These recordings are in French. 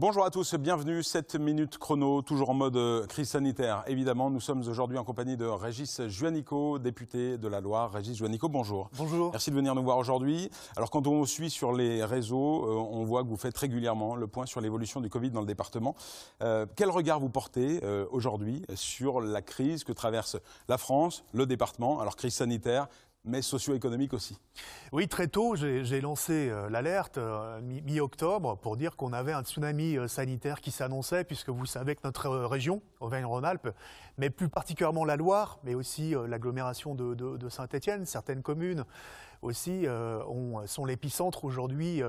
Bonjour à tous, bienvenue. 7 minutes chrono, toujours en mode euh, crise sanitaire. Évidemment, nous sommes aujourd'hui en compagnie de Régis Juanico, député de la Loire. Régis Juanico, bonjour. Bonjour. Merci de venir nous voir aujourd'hui. Alors, quand on vous suit sur les réseaux, euh, on voit que vous faites régulièrement le point sur l'évolution du Covid dans le département. Euh, quel regard vous portez aujourd'hui sur la crise que traverse la France, le département Alors, crise sanitaire, mais socio-économique aussi. Oui, très tôt, j'ai lancé euh, l'alerte euh, mi-octobre pour dire qu'on avait un tsunami euh, sanitaire qui s'annonçait, puisque vous savez que notre région, Auvergne-Rhône-Alpes, mais plus particulièrement la Loire, mais aussi l'agglomération de, Saint-Étienne, certaines communes aussi sont l'épicentre aujourd'hui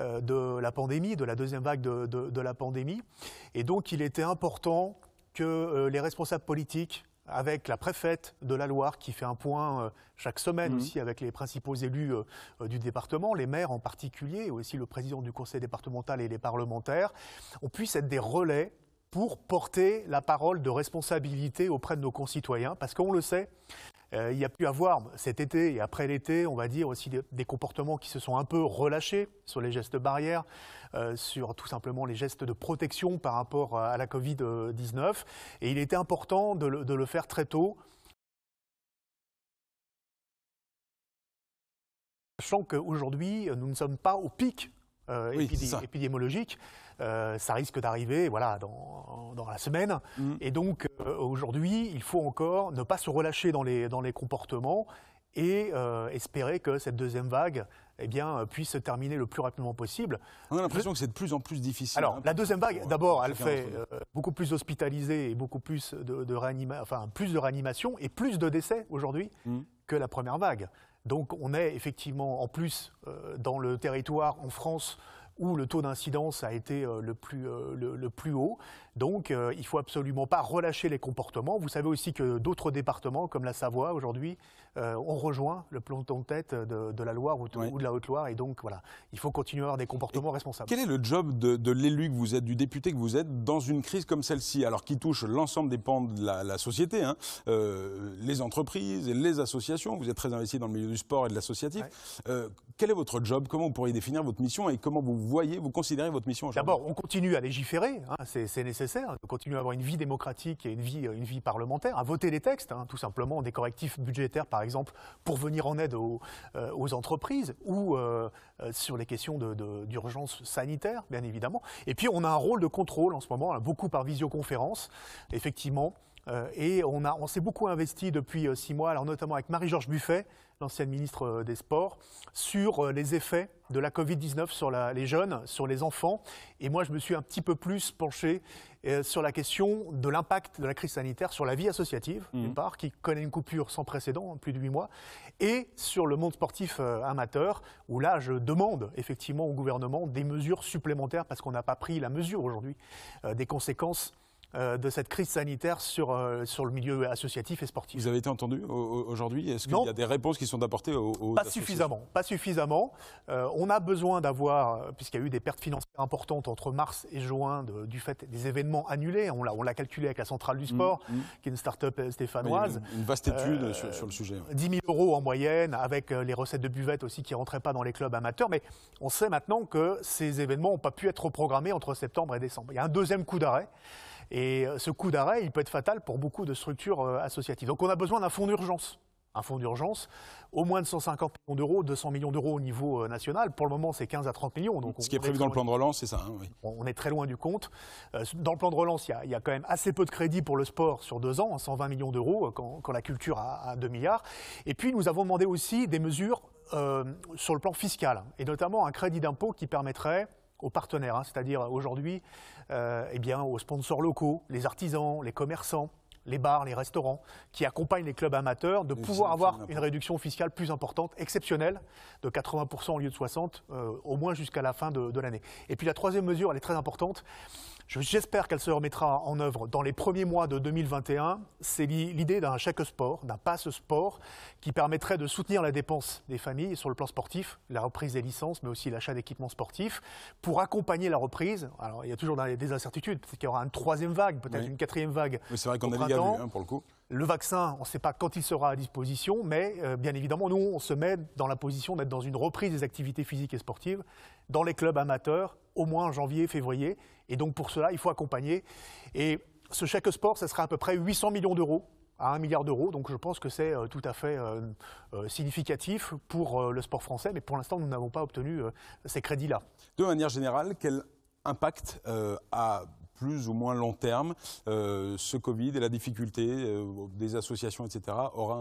de la pandémie, de la deuxième vague de, de la pandémie. Et donc, il était important que les responsables politiques, avec la préfète de la Loire qui fait un point euh, chaque semaine mhm. aussi avec les principaux élus euh, euh, du département, les maires en particulier, aussi le président du conseil départemental et les parlementaires, on puisse être des relais pour porter la parole de responsabilité auprès de nos concitoyens, parce qu'on le sait, euh, il y a pu avoir cet été et après l'été, on va dire aussi des, comportements qui se sont un peu relâchés sur les gestes barrières, euh, sur tout simplement les gestes de protection par rapport à la Covid-19. Et il était important de le faire très tôt. Sachant qu'aujourd'hui, nous ne sommes pas au pic euh, ça. épidémiologique, euh, ça risque d'arriver voilà, dans, dans, la semaine. Mm. Et donc euh, aujourd'hui, il faut encore ne pas se relâcher dans les, dans les comportements et euh, espérer que cette deuxième vague eh bien, puisse se terminer le plus rapidement possible. On a l'impression que c'est de plus en plus difficile. Alors, hein, la deuxième vague, d'abord, elle fait beaucoup plus hospitalisée et beaucoup plus de, de, enfin, plus de réanimation et plus de décès aujourd'hui mm. que la première vague. Donc on est effectivement en plus euh, dans le territoire en France où le taux d'incidence a été euh, le plus, euh, le, plus haut. Donc euh, il ne faut absolument pas relâcher les comportements. Vous savez aussi que d'autres départements, comme la Savoie aujourd'hui, ont rejoint le peloton de tête de, la Loire ou, de la Haute-Loire. Et donc voilà, il faut continuer à avoir des comportements responsables. Quel est le job de, l'élu que vous êtes, du député que vous êtes, dans une crise comme celle-ci, alors qui touche l'ensemble des pans de la, société, hein, les entreprises, les associations, vous êtes très investi dans le milieu du sport et de l'associatif. quel est votre job Comment vous pourriez définir votre mission et comment vous voyez, vous considérez votre mission D'abord, on continue à légiférer, hein, c'est nécessaire. On continue à avoir une vie démocratique et une vie, euh, parlementaire, à voter des textes, hein, tout simplement, des correctifs budgétaires, par exemple, pour venir en aide aux, euh, entreprises ou euh, sur les questions d'urgence sanitaire, bien évidemment. Et puis, on a un rôle de contrôle en ce moment, hein, beaucoup par visioconférence, effectivement. Euh, et on, s'est beaucoup investi depuis euh, six mois, notamment avec Marie-Georges Buffet, l'ancienne ministre euh, des Sports, sur les effets de la Covid-19 sur les jeunes, sur les enfants. Et moi, je me suis un petit peu plus penché sur la question de l'impact de la crise sanitaire sur la vie associative, mmh. d'une part, qui connaît une coupure sans précédent, hein, plus de huit mois, et sur le monde sportif amateur, où là, je demande effectivement au gouvernement des mesures supplémentaires, parce qu'on n'a pas pris la mesure aujourd'hui, des conséquences euh, de cette crise sanitaire sur, euh, sur le milieu associatif et sportif. Vous avez été entendu aujourd'hui Est-ce qu'il y a des réponses qui sont apportées aux, Pas suffisamment. Pas suffisamment. Euh, on a besoin d'avoir, puisqu'il y a eu des pertes financières importantes entre mars et juin du fait des événements annulés, on l'a, calculé avec la Centrale du mm, Sport, mm. qui est une start-up stéphanoise. Une, vaste étude sur, le sujet. 10 000 euros en moyenne, avec les recettes de buvette aussi qui ne rentraient pas dans les clubs amateurs. Mais on sait maintenant que ces événements n'ont pas pu être programmés entre septembre et décembre. Il y a un deuxième coup d'arrêt. Et euh, ce coup d'arrêt, il peut être fatal pour beaucoup de structures euh, associatives. Donc on a besoin d'un fonds d'urgence un fonds d'urgence, au moins de 150 millions d'euros, 200 millions d'euros au niveau euh, national. Pour le moment, c'est 15 à 30 millions. Ce qui est prévu dans le plan de relance, c'est ça hein, On est très loin du compte. Dans le plan de relance, il y, a, quand même assez peu de crédits pour le sport sur deux ans, 120 hein, millions d'euros, quand, la culture a, 2 milliards. Et puis, nous avons demandé aussi des mesures sur le plan fiscal, et notamment un crédit d'impôt qui permettrait aux partenaires, hein, c'est-à-dire aujourd'hui euh, eh bien, aux sponsors locaux, les artisans, les commerçants, les bars, les restaurants, qui accompagnent les clubs amateurs, de pouvoir avoir une réduction fiscale plus importante, exceptionnelle, de 80% au lieu de 60%, euh, au moins jusqu'à la fin de, de l'année. Et puis la troisième mesure, elle est très importante, J'espère qu'elle se remettra en œuvre dans les premiers mois de 2021. C'est l'idée d'un chèque sport, d'un passe sport, qui permettrait de soutenir la dépense des familles sur le plan sportif, la reprise des licences, mais aussi l'achat d'équipements sportifs, pour accompagner la reprise. Alors, il y a toujours des incertitudes. Peut-être qu'il y aura une troisième vague, peut-être une quatrième vague. Mais c'est vrai qu'on a déjà vu, hein, pour le coup. Le vaccin, on ne sait pas quand il sera à disposition, mais euh, bien évidemment, nous, on se met dans la position d'être dans une reprise des activités physiques et sportives dans les clubs amateurs, au moins en janvier, février. Et donc, pour cela, il faut accompagner. Et ce chèque sport, ça sera à peu près 800 millions d'euros à 1 milliard d'euros. Donc, je pense que c'est euh, tout à fait euh, significatif pour le sport français. Mais pour l'instant, nous n'avons pas obtenu ces crédits-là. De manière générale, quel impact a plus ou moins long terme, euh, ce Covid et la difficulté euh, des associations, etc., aura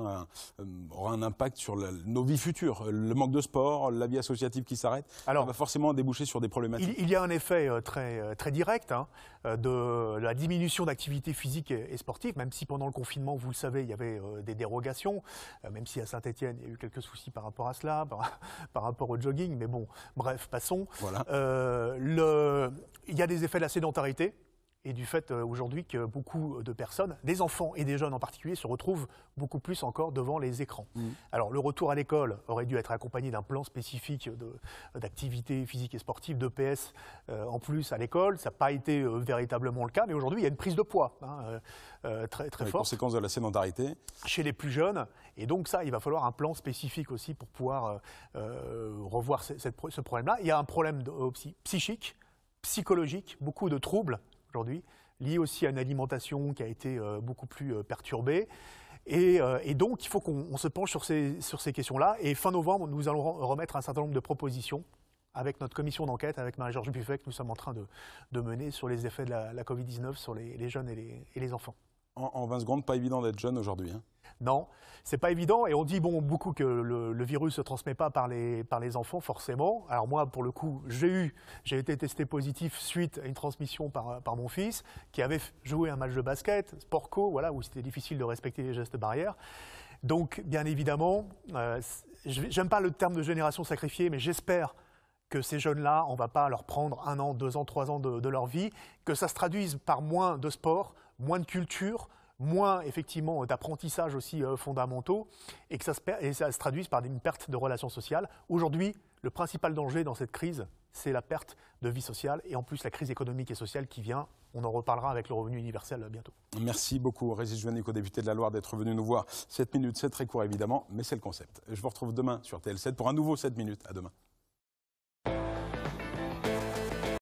un, euh, aura un impact sur nos vies futures. Le manque de sport, la vie associative qui s'arrête, Alors, va forcément déboucher sur des problématiques. Il, y a un effet très, très direct hein, de la diminution d'activité physique et, sportive, même si pendant le confinement, vous le savez, il y avait des dérogations, même si à Saint-Etienne, il y a eu quelques soucis par rapport à cela, par, rapport au jogging, mais bon, bref, passons. Voilà. le, il y a des effets de la sédentarité, et du fait euh, aujourd'hui que beaucoup de personnes, des enfants et des jeunes en particulier, se retrouvent beaucoup plus encore devant les écrans. Mm. Alors le retour à l'école aurait dû être accompagné d'un plan spécifique d'activités physiques et sportives, d'EPS PS euh, en plus à l'école. Ça n'a pas été euh, véritablement le cas, mais aujourd'hui il y a une prise de poids hein, très, très les conséquences de la sédentarité. Chez les plus jeunes, et donc ça, il va falloir un plan spécifique aussi pour pouvoir revoir ce problème-là. Il y a un problème de, psychique, psychologique, beaucoup de troubles aujourd'hui, lié aussi à une alimentation qui a été euh, beaucoup plus euh, perturbée. Euh, et, donc, il faut qu'on se penche sur ces, questions-là. Et fin novembre, nous allons remettre un certain nombre de propositions avec notre commission d'enquête, avec Marie-Georges Buffet, que nous sommes en train de, mener sur les effets de la, Covid-19 sur les, jeunes et les enfants en, 20 secondes, pas évident d'être jeune aujourd'hui. Hein. Non, c'est pas évident. Et on dit beaucoup que le, virus ne se transmet pas par les, enfants forcément. Alors moi, pour le coup, j'ai été testé positif suite à une transmission par, mon fils qui avait joué un match de basket, sport co, voilà, où c'était difficile de respecter les gestes barrières. Donc bien évidemment, euh, j'aime pas le terme de génération sacrifiée, mais j'espère que ces jeunes-là, on ne va pas leur prendre un an, deux ans, trois ans de, de leur vie, que ça se traduise par moins de sport, moins de culture, moins effectivement euh, d'apprentissage aussi euh, fondamentaux, et que ça se, traduise par une perte de relations sociales. Aujourd'hui, le principal danger dans cette crise, c'est la perte de vie sociale et en plus la crise économique et sociale qui vient. On en reparlera avec le revenu universel euh, bientôt. Merci beaucoup, Régis co député de la Loire, d'être venu nous voir. 7 minutes, c'est très court évidemment, mais c'est le concept. Je vous retrouve demain sur TL7 pour un nouveau 7 minutes. À demain.